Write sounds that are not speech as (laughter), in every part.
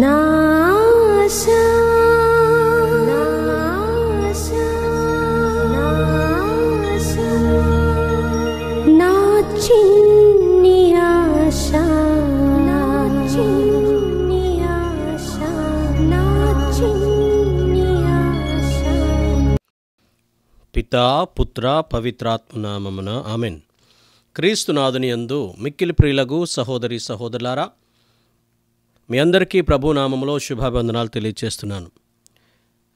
नाशा नाशा नाशा नाचिन्नि आशा नाचिन्नि आशा नाचिन्नि ఆశ పితా పుత్ర పవిత్రాత్మనామమున ఆమెన్ క్రీస్తునాథునియందు యందు మిక్కిలి ప్రియులగు సహోదరి సహోదరులారా మీ అందరికీ ప్రభునామంలో శుభాభందనాలు తెలియజేస్తున్నాను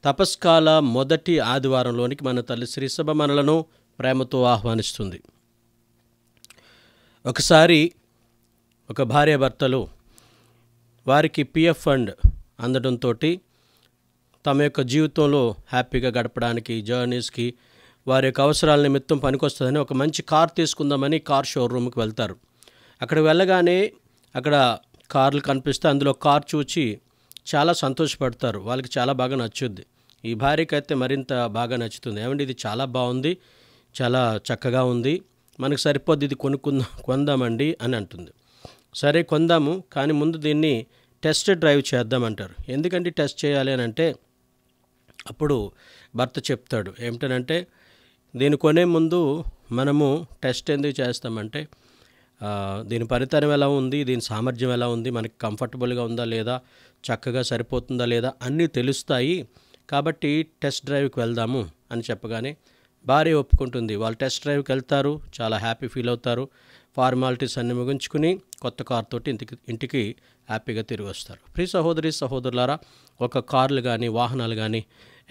తపస్కాల మొదటి ఆదివారంలోనికి మన తల్లి శ్రీసభ మనలను ప్రేమతో ఆహ్వానిస్తుంది ఒకసారి ఒక భార్యాభర్తలు వారికి పిఎఫ్ ఫండ్ అందడంతో తమ యొక్క జీవితంలో హ్యాపీగా గడపడానికి జర్నీస్కి వారి యొక్క అవసరాల నిమిత్తం పనికొస్తుందని ఒక మంచి కార్ తీసుకుందామని కార్ షోరూమ్కి వెళ్తారు అక్కడ వెళ్ళగానే అక్కడ కార్లు కనిపిస్తే అందులో కార్ చూచి చాలా సంతోషపడతారు వాళ్ళకి చాలా బాగా నచ్చుద్ది ఈ భార్యకి అయితే మరింత బాగా నచ్చుతుంది ఏమంటే ఇది చాలా బాగుంది చాలా చక్కగా ఉంది మనకు సరిపోద్ది ఇది కొనుక్కుందాం కొందామండి అని అంటుంది సరే కొందాము కానీ ముందు దీన్ని టెస్ట్ డ్రైవ్ చేద్దామంటారు ఎందుకంటే టెస్ట్ చేయాలి అని అంటే అప్పుడు భర్త చెప్తాడు ఏమిటనంటే దీని కొనే ముందు మనము టెస్ట్ ఎందుకు చేస్తామంటే దీని పరితరం ఎలా ఉంది దీని సామర్థ్యం ఎలా ఉంది మనకి కంఫర్టబుల్గా ఉందా లేదా చక్కగా సరిపోతుందా లేదా అన్నీ తెలుస్తాయి కాబట్టి టెస్ట్ డ్రైవ్కి వెళ్దాము అని చెప్పగానే భార్య ఒప్పుకుంటుంది వాళ్ళు టెస్ట్ డ్రైవ్కి వెళ్తారు చాలా హ్యాపీ ఫీల్ అవుతారు ఫార్మాలిటీస్ అన్ని ముగించుకుని కొత్త కార్ తోటి ఇంటికి ఇంటికి హ్యాపీగా తిరిగి వస్తారు ప్రీ సహోదరి సహోదరులారా ఒక కార్లు కానీ వాహనాలు కానీ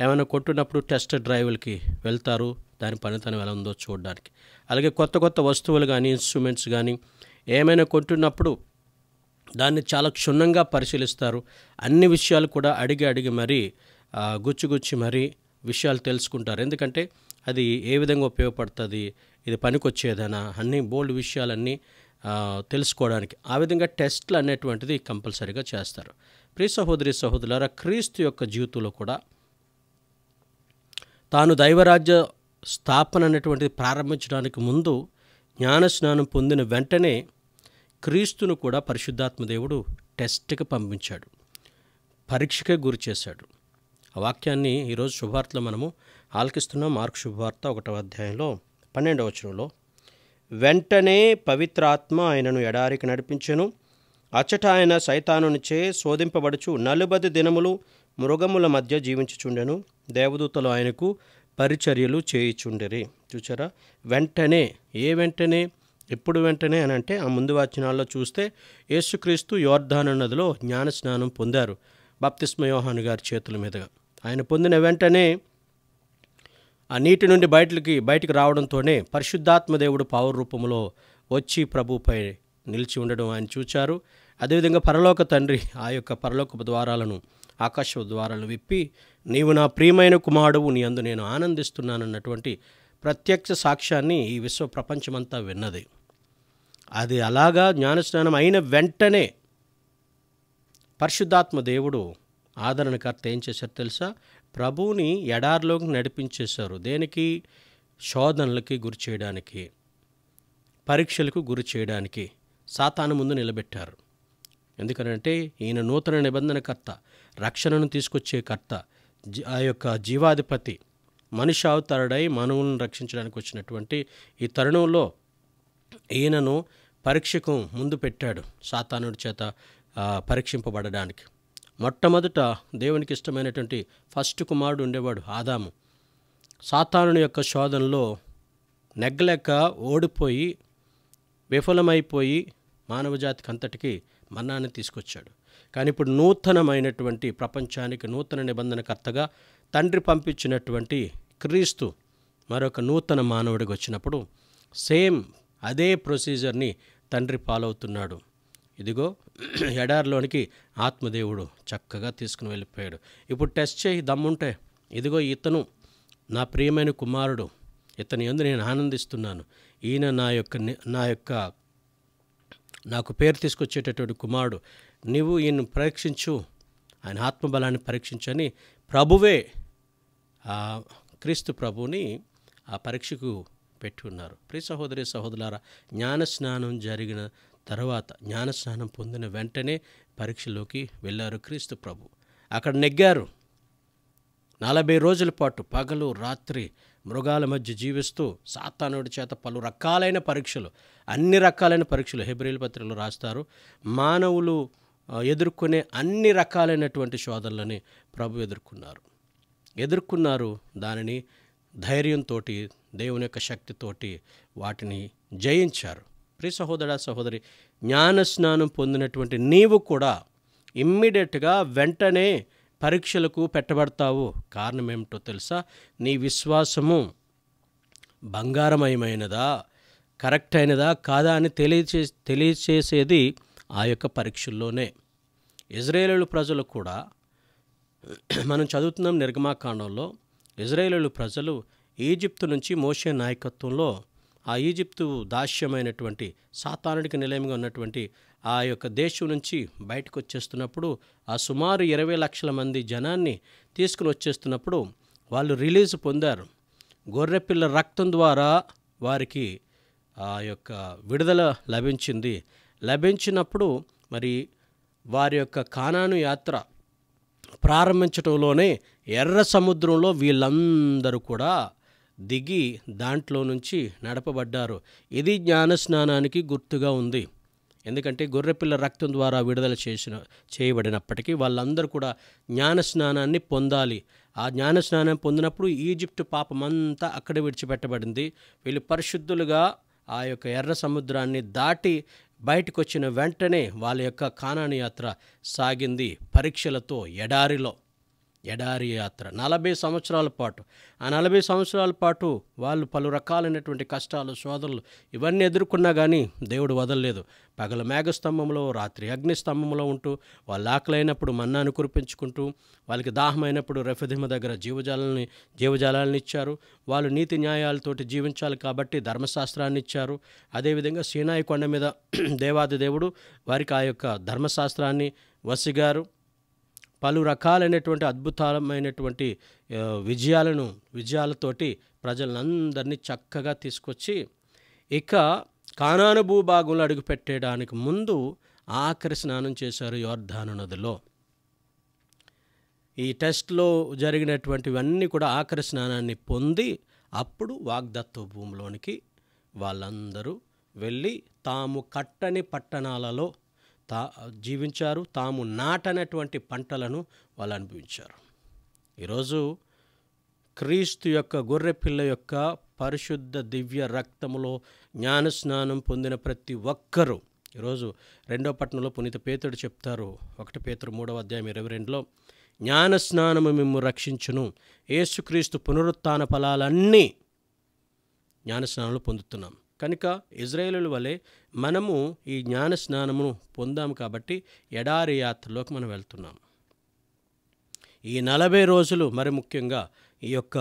ఏమైనా కొట్టినప్పుడు టెస్ట్ డ్రైవ్లకి వెళ్తారు దాని పనితనం ఎలా ఉందో చూడడానికి అలాగే కొత్త కొత్త వస్తువులు కానీ ఇన్స్ట్రుమెంట్స్ కానీ ఏమైనా కొట్టినప్పుడు దాన్ని చాలా క్షుణ్ణంగా పరిశీలిస్తారు అన్ని విషయాలు కూడా అడిగి అడిగి మరీ గుచ్చిగుచ్చి మరీ విషయాలు తెలుసుకుంటారు ఎందుకంటే అది ఏ విధంగా ఉపయోగపడుతుంది ఇది పనికొచ్చేదైనా అన్ని బోల్డ్ విషయాలన్నీ తెలుసుకోవడానికి ఆ విధంగా టెస్ట్లు అనేటువంటిది కంపల్సరీగా చేస్తారు ప్రీ సహోదరి సహోదరులారా క్రీస్తు యొక్క జీవితంలో కూడా తాను దైవరాజ్య స్థాపన అనేటువంటిది ప్రారంభించడానికి ముందు జ్ఞానస్నానం పొందిన వెంటనే క్రీస్తును కూడా పరిశుద్ధాత్మదేవుడు టెస్ట్కి పంపించాడు పరీక్షకే గురి చేశాడు ఆ వాక్యాన్ని ఈరోజు శుభవార్తలో మనము ఆలకిస్తున్న మార్క్ శుభవార్త ఒకటవ అధ్యాయంలో పన్నెండవ వచనంలో వెంటనే పవిత్రాత్మ ఆయనను ఎడారికి నడిపించెను అచ్చట ఆయన సైతానునిచే శోధింపబడుచు నలుబది దినములు మృగముల మధ్య జీవించుచుండెను దేవదూతలు ఆయనకు పరిచర్యలు చేయిచుండెరి చూచారా వెంటనే ఏ వెంటనే ఎప్పుడు వెంటనే అని అంటే ఆ ముందు వాచనాల్లో చూస్తే యేసుక్రీస్తు యోర్ధాన నదిలో జ్ఞాన స్నానం పొందారు బప్తిస్మయోహాను గారి చేతుల మీదుగా ఆయన పొందిన వెంటనే ఆ నీటి నుండి బయటికి బయటికి రావడంతోనే పరిశుద్ధాత్మదేవుడు పావుర రూపంలో వచ్చి ప్రభుపై నిలిచి ఉండడం ఆయన చూచారు అదేవిధంగా పరలోక తండ్రి ఆ యొక్క పరలోక ద్వారాలను ఆకాశ ద్వారాలు విప్పి నీవు నా ప్రియమైన కుమారుడు నీ అందు నేను ఆనందిస్తున్నానన్నటువంటి ప్రత్యక్ష సాక్ష్యాన్ని ఈ విశ్వ ప్రపంచమంతా విన్నది అది అలాగా జ్ఞానస్నానం అయిన వెంటనే పరిశుద్ధాత్మ దేవుడు ఆదరణకర్త ఏం చేశారు తెలుసా ప్రభువుని ఎడార్లోకి నడిపించేశారు దేనికి శోధనలకి గురి చేయడానికి పరీక్షలకు గురి చేయడానికి సాతాను ముందు నిలబెట్టారు ఎందుకనంటే ఈయన నూతన నిబంధనకర్త రక్షణను తీసుకొచ్చే కర్త ఆ యొక్క జీవాధిపతి మనిషి అవతారుడై మానవులను రక్షించడానికి వచ్చినటువంటి ఈ తరుణంలో ఈయనను పరీక్షకు ముందు పెట్టాడు సాతానుడి చేత పరీక్షింపబడడానికి మొట్టమొదట దేవునికి ఇష్టమైనటువంటి ఫస్ట్ కుమారుడు ఉండేవాడు ఆదాము సాతానుని యొక్క శోధనలో నెగ్గలేక ఓడిపోయి విఫలమైపోయి మానవజాతికి అంతటికి మన్నాన్ని తీసుకొచ్చాడు కానీ ఇప్పుడు నూతనమైనటువంటి ప్రపంచానికి నూతన నిబంధనకర్తగా తండ్రి పంపించినటువంటి క్రీస్తు మరొక నూతన మానవుడికి వచ్చినప్పుడు సేమ్ అదే ప్రొసీజర్ని తండ్రి పాలవుతున్నాడు ఇదిగో (clears throat) ఎడారిలోనికి ఆత్మదేవుడు చక్కగా తీసుకుని వెళ్ళిపోయాడు ఇప్పుడు టెస్ట్ చేయి దమ్ముంటే ఇదిగో ఇతను నా ప్రియమైన కుమారుడు ఇతని ఎందు నేను ఆనందిస్తున్నాను ఈయన నా యొక్క నా యొక్క నాకు పేరు తీసుకొచ్చేటటువంటి కుమారుడు నీవు ఈయన్ను పరీక్షించు ఆయన ఆత్మబలాన్ని పరీక్షించని ప్రభువే క్రీస్తు ప్రభుని ఆ పరీక్షకు పెట్టి ఉన్నారు ప్రి సహోదరి సహోదరులారా జ్ఞానస్నానం జరిగిన తర్వాత జ్ఞానస్నానం పొందిన వెంటనే పరీక్షలోకి వెళ్ళారు క్రీస్తు ప్రభు అక్కడ నెగ్గారు నలభై రోజుల పాటు పగలు రాత్రి మృగాల మధ్య జీవిస్తూ సాతానుడి చేత పలు రకాలైన పరీక్షలు అన్ని రకాలైన పరీక్షలు హెబ్రిల్ పత్రికలు రాస్తారు మానవులు ఎదుర్కొనే అన్ని రకాలైనటువంటి శోధనలని ప్రభు ఎదుర్కొన్నారు ఎదుర్కొన్నారు దానిని ధైర్యంతో దేవుని యొక్క శక్తితోటి వాటిని జయించారు ప్రి సహోదర సహోదరి జ్ఞాన స్నానం పొందినటువంటి నీవు కూడా ఇమ్మీడియట్గా వెంటనే పరీక్షలకు పెట్టబడతావు కారణమేమిటో తెలుసా నీ విశ్వాసము బంగారమయమైనదా కరెక్ట్ అయినదా కాదా అని తెలియచే తెలియచేసేది ఆ యొక్క పరీక్షల్లోనే ఇజ్రాయేలు ప్రజలు కూడా మనం చదువుతున్నాం నిర్గమాకాండంలో ఇజ్రాయేలు ప్రజలు ఈజిప్తు నుంచి మోసే నాయకత్వంలో ఆ ఈజిప్తు దాస్యమైనటువంటి సాతానుడికి నిలయంగా ఉన్నటువంటి ఆ యొక్క దేశం నుంచి బయటకు వచ్చేస్తున్నప్పుడు ఆ సుమారు ఇరవై లక్షల మంది జనాన్ని తీసుకుని వచ్చేస్తున్నప్పుడు వాళ్ళు రిలీజ్ పొందారు గొర్రెపిల్ల రక్తం ద్వారా వారికి ఆ యొక్క విడుదల లభించింది లభించినప్పుడు మరి వారి యొక్క కానాను యాత్ర ప్రారంభించడంలోనే ఎర్ర సముద్రంలో వీళ్ళందరూ కూడా దిగి దాంట్లో నుంచి నడపబడ్డారు ఇది జ్ఞానస్నానానికి గుర్తుగా ఉంది ఎందుకంటే గొర్రెపిల్ల రక్తం ద్వారా విడుదల చేసిన చేయబడినప్పటికీ వాళ్ళందరూ కూడా జ్ఞానస్నానాన్ని పొందాలి ఆ జ్ఞానస్నానం పొందినప్పుడు ఈజిప్టు పాపమంతా అక్కడ విడిచిపెట్టబడింది వీళ్ళు పరిశుద్ధులుగా ఆ యొక్క ఎర్ర సముద్రాన్ని దాటి బయటకు వచ్చిన వెంటనే వాళ్ళ యొక్క కానాని యాత్ర సాగింది పరీక్షలతో ఎడారిలో ఎడారి యాత్ర నలభై సంవత్సరాల పాటు ఆ నలభై సంవత్సరాల పాటు వాళ్ళు పలు రకాలైనటువంటి కష్టాలు శోధనలు ఇవన్నీ ఎదుర్కొన్నా కానీ దేవుడు వదలలేదు పగల మేఘస్తంభంలో రాత్రి అగ్నిస్తంభంలో ఉంటూ వాళ్ళు ఆకలైనప్పుడు మన్నాను కురిపించుకుంటూ వాళ్ళకి దాహమైనప్పుడు రఫదిమ దగ్గర జీవజాలని జీవజాలాలను ఇచ్చారు వాళ్ళు నీతి న్యాయాలతోటి జీవించాలి కాబట్టి ధర్మశాస్త్రాన్ని ఇచ్చారు అదేవిధంగా సీనాయి కొండ మీద (clears throat) దేవాది దేవుడు వారికి ఆ యొక్క ధర్మశాస్త్రాన్ని వసిగారు పలు రకాలైనటువంటి అద్భుతమైనటువంటి విజయాలను విజయాలతోటి ప్రజలందరినీ చక్కగా తీసుకొచ్చి ఇక కానాను భూభాగంలో అడుగుపెట్టేయడానికి ముందు ఆఖరి స్నానం చేశారు యోర్ధాను నదిలో ఈ టెస్ట్లో జరిగినటువంటివన్నీ కూడా ఆఖరి స్నానాన్ని పొంది అప్పుడు వాగ్దత్వ భూమిలోనికి వాళ్ళందరూ వెళ్ళి తాము కట్టని పట్టణాలలో తా జీవించారు తాము నాటనటువంటి పంటలను వాళ్ళు అనుభవించారు ఈరోజు క్రీస్తు యొక్క గొర్రె పిల్ల యొక్క పరిశుద్ధ దివ్య రక్తములో జ్ఞానస్నానం పొందిన ప్రతి ఒక్కరూ ఈరోజు రెండవ పట్టణంలో పునీత పేతుడు చెప్తారు ఒకటి పేతుడు మూడవ అధ్యాయం ఇరవై రెండులో జ్ఞానస్నానము మేము రక్షించును ఏసుక్రీస్తు పునరుత్న ఫలాలన్నీ జ్ఞానస్నానంలో పొందుతున్నాం కనుక ఇజ్రాయేలు వలె మనము ఈ జ్ఞాన స్నానమును పొందాము కాబట్టి ఎడారి యాత్రలోకి మనం వెళ్తున్నాం ఈ నలభై రోజులు మరి ముఖ్యంగా ఈ యొక్క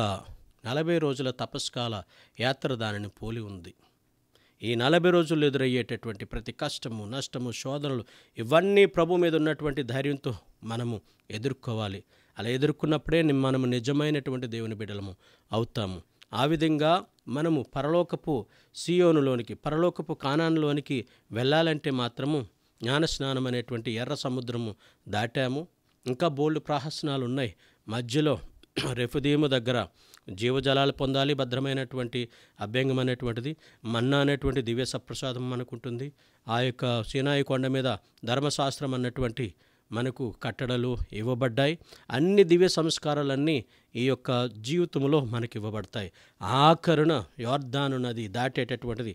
నలభై రోజుల తపస్కాల యాత్ర దానిని పోలి ఉంది ఈ నలభై రోజులు ఎదురయ్యేటటువంటి ప్రతి కష్టము నష్టము శోధనలు ఇవన్నీ ప్రభు మీద ఉన్నటువంటి ధైర్యంతో మనము ఎదుర్కోవాలి అలా ఎదుర్కొన్నప్పుడే మనము నిజమైనటువంటి దేవుని బిడ్డలము అవుతాము ఆ విధంగా మనము పరలోకపు సియోనులోనికి పరలోకపు కానాన్లోనికి వెళ్ళాలంటే మాత్రము జ్ఞానస్నానం అనేటువంటి ఎర్ర సముద్రము దాటాము ఇంకా బోల్డ్ ప్రాహసనాలు ఉన్నాయి మధ్యలో (clears throat) రెఫుదీము దగ్గర జీవజలాలు పొందాలి భద్రమైనటువంటి అభ్యంగం అనేటువంటిది మన్నా అనేటువంటి దివ్య సప్రసాదం మనకుంటుంది ఆ యొక్క సీనాయి కొండ మీద ధర్మశాస్త్రం అన్నటువంటి మనకు కట్టడలు ఇవ్వబడ్డాయి అన్ని దివ్య సంస్కారాలన్నీ ఈ యొక్క జీవితంలో మనకి ఇవ్వబడతాయి ఆఖరున యోర్ధాను నది దాటేటటువంటిది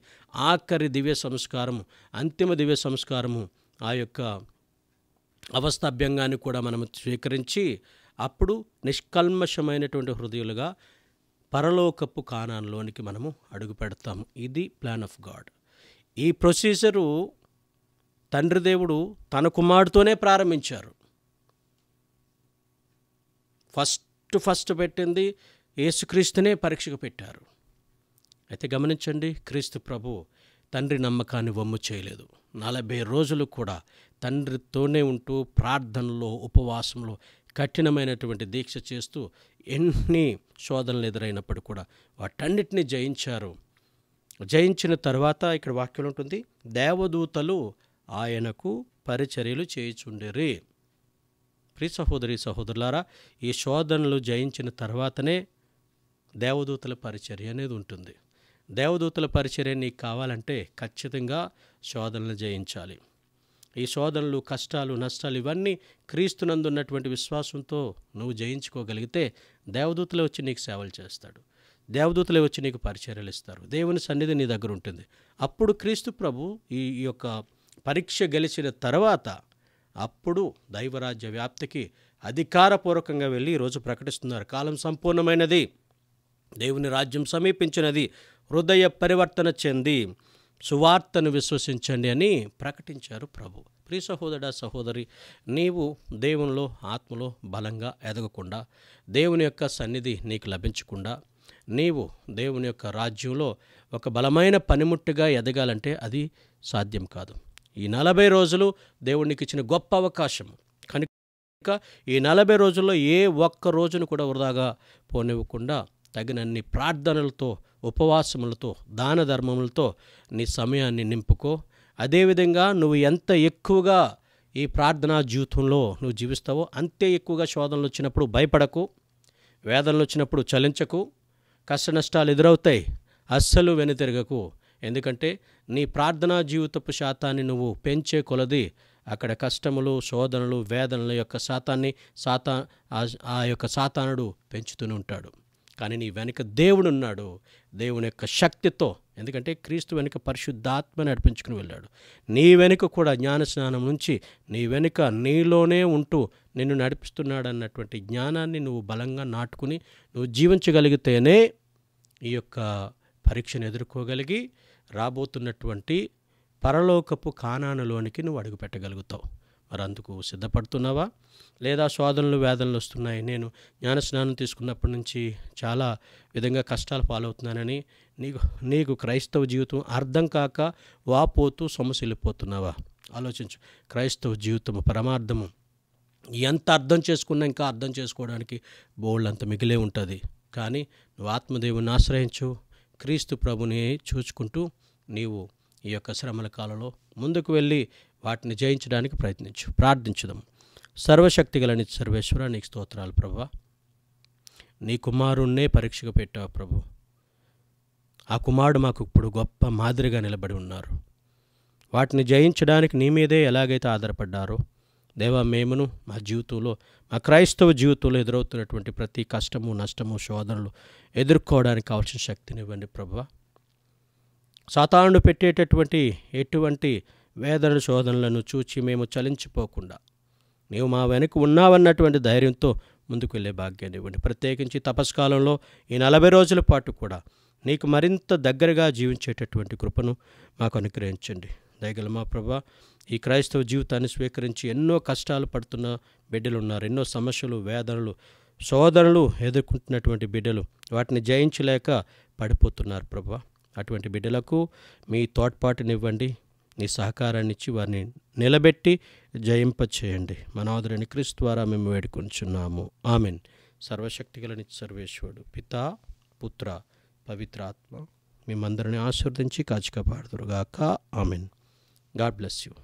ఆఖరి దివ్య సంస్కారము అంతిమ దివ్య సంస్కారము ఆ యొక్క అవస్థాభ్యంగాన్ని కూడా మనం స్వీకరించి అప్పుడు నిష్కల్మషమైనటువంటి హృదయులుగా పరలోకపు కానాన్లోనికి మనము అడుగు పెడతాము ఇది ప్లాన్ ఆఫ్ గాడ్ ఈ ప్రొసీజరు తండ్రి దేవుడు తన కుమారుడుతోనే ప్రారంభించారు ఫస్ట్ ఫస్ట్ పెట్టింది యేసుక్రీస్తునే పరీక్షకు పెట్టారు అయితే గమనించండి క్రీస్తు ప్రభు తండ్రి నమ్మకాన్ని వమ్ము చేయలేదు నలభై రోజులు కూడా తండ్రితోనే ఉంటూ ప్రార్థనలో ఉపవాసంలో కఠినమైనటువంటి దీక్ష చేస్తూ ఎన్ని శోధనలు ఎదురైనప్పుడు కూడా వాటన్నిటిని జయించారు జయించిన తర్వాత ఇక్కడ వాక్యం ఉంటుంది దేవదూతలు ఆయనకు పరిచర్యలు చేయుచుండిరి ప్రి సహోదరి సహోదరులారా ఈ శోధనలు జయించిన తర్వాతనే దేవదూతల పరిచర్య అనేది ఉంటుంది దేవదూతల పరిచర్య నీకు కావాలంటే ఖచ్చితంగా శోధనలు జయించాలి ఈ శోధనలు కష్టాలు నష్టాలు ఇవన్నీ ఉన్నటువంటి విశ్వాసంతో నువ్వు జయించుకోగలిగితే దేవదూతలే వచ్చి నీకు సేవలు చేస్తాడు దేవదూతలే వచ్చి నీకు పరిచర్యలు ఇస్తారు దేవుని సన్నిధి నీ దగ్గర ఉంటుంది అప్పుడు క్రీస్తు ప్రభు ఈ యొక్క పరీక్ష గెలిచిన తర్వాత అప్పుడు దైవరాజ్య వ్యాప్తికి అధికారపూర్వకంగా వెళ్ళి ఈరోజు ప్రకటిస్తున్నారు కాలం సంపూర్ణమైనది దేవుని రాజ్యం సమీపించినది హృదయ పరివర్తన చెంది సువార్తను విశ్వసించండి అని ప్రకటించారు ప్రభు ప్రియ సహోదర సహోదరి నీవు దేవునిలో ఆత్మలో బలంగా ఎదగకుండా దేవుని యొక్క సన్నిధి నీకు లభించకుండా నీవు దేవుని యొక్క రాజ్యంలో ఒక బలమైన పనిముట్టుగా ఎదగాలంటే అది సాధ్యం కాదు ఈ నలభై రోజులు దేవుడికి ఇచ్చిన గొప్ప అవకాశం కనుక ఈ నలభై రోజుల్లో ఏ ఒక్క రోజును కూడా వృధాగా పోనివ్వకుండా తగినన్ని ప్రార్థనలతో ఉపవాసములతో దాన ధర్మములతో నీ సమయాన్ని నింపుకో అదేవిధంగా నువ్వు ఎంత ఎక్కువగా ఈ ప్రార్థనా జీవితంలో నువ్వు జీవిస్తావో అంతే ఎక్కువగా శోధనలు వచ్చినప్పుడు భయపడకు వేదనలు వచ్చినప్పుడు చలించకు కష్ట నష్టాలు ఎదురవుతాయి అస్సలు వెనుతిరగకు ఎందుకంటే నీ ప్రార్థనా జీవితపు శాతాన్ని నువ్వు పెంచే కొలది అక్కడ కష్టములు శోధనలు వేదనల యొక్క శాతాన్ని శాతా ఆ యొక్క శాతానుడు పెంచుతూనే ఉంటాడు కానీ నీ వెనుక దేవుడు ఉన్నాడు దేవుని యొక్క శక్తితో ఎందుకంటే క్రీస్తు వెనుక పరిశుద్ధాత్మ నడిపించుకుని వెళ్ళాడు నీ వెనుక కూడా జ్ఞానస్నానం నుంచి నీ వెనుక నీలోనే ఉంటూ నిన్ను నడిపిస్తున్నాడు అన్నటువంటి జ్ఞానాన్ని నువ్వు బలంగా నాటుకుని నువ్వు జీవించగలిగితేనే ఈ యొక్క పరీక్షను ఎదుర్కోగలిగి రాబోతున్నటువంటి పరలోకపు కానానలోనికి నువ్వు అడుగుపెట్టగలుగుతావు మరి అందుకు సిద్ధపడుతున్నావా లేదా శోధనలు వేదనలు వస్తున్నాయి నేను జ్ఞానస్నానం తీసుకున్నప్పటి నుంచి చాలా విధంగా కష్టాలు పాలవుతున్నానని నీకు నీకు క్రైస్తవ జీవితం అర్థం కాక వాపోతూ సొమసిల్లిపోతున్నావా ఆలోచించు క్రైస్తవ జీవితము పరమార్థము ఎంత అర్థం చేసుకున్నా ఇంకా అర్థం చేసుకోవడానికి బోల్డ్ అంత మిగిలే ఉంటుంది కానీ నువ్వు ఆత్మదేవుని ఆశ్రయించు క్రీస్తు ప్రభుని చూచుకుంటూ నీవు ఈ యొక్క శ్రమల కాలంలో ముందుకు వెళ్ళి వాటిని జయించడానికి ప్రయత్నించు ప్రార్థించుదాం సర్వశక్తి గలని సర్వేశ్వర నీకు స్తోత్రాలు ప్రభా నీ కుమారుణ్ణే పరీక్షకు పెట్టావు ప్రభు ఆ కుమారుడు మాకు ఇప్పుడు గొప్ప మాదిరిగా నిలబడి ఉన్నారు వాటిని జయించడానికి నీ మీదే ఎలాగైతే ఆధారపడ్డారో దేవా మేమును మా జీవితంలో మా క్రైస్తవ జీవితంలో ఎదురవుతున్నటువంటి ప్రతి కష్టము నష్టము శోధనలు ఎదుర్కోవడానికి కావాల్సిన శక్తిని ఇవ్వండి ప్రభు సాతానుడు పెట్టేటటువంటి ఎటువంటి వేదన శోధనలను చూచి మేము చలించిపోకుండా నీవు మా వెనుక ఉన్నావన్నటువంటి ధైర్యంతో ముందుకు వెళ్ళే భాగ్యాన్ని ఇవ్వండి ప్రత్యేకించి తపస్కాలంలో ఈ నలభై రోజుల పాటు కూడా నీకు మరింత దగ్గరగా జీవించేటటువంటి కృపను మాకు అనుగ్రహించండి దయగల మా ప్రభా ఈ క్రైస్తవ జీవితాన్ని స్వీకరించి ఎన్నో కష్టాలు పడుతున్న బిడ్డలు ఉన్నారు ఎన్నో సమస్యలు వేదనలు సోదరులు ఎదుర్కొంటున్నటువంటి బిడ్డలు వాటిని జయించలేక పడిపోతున్నారు ప్రభా అటువంటి బిడ్డలకు మీ తోడ్పాటునివ్వండి నీ సహకారాన్ని ఇచ్చి వారిని నిలబెట్టి జయింపచేయండి మనోదరుని క్రీస్తు ద్వారా మేము వేడుకొంచున్నాము ఆమెన్ సర్వశక్తిగలని సర్వేశ్వరుడు పిత పుత్ర పవిత్రాత్మ మేమందరిని ఆశీర్వదించి కాచి కాపాడుతురుగాక ఆమెన్ గాడ్ బ్లెస్ యూ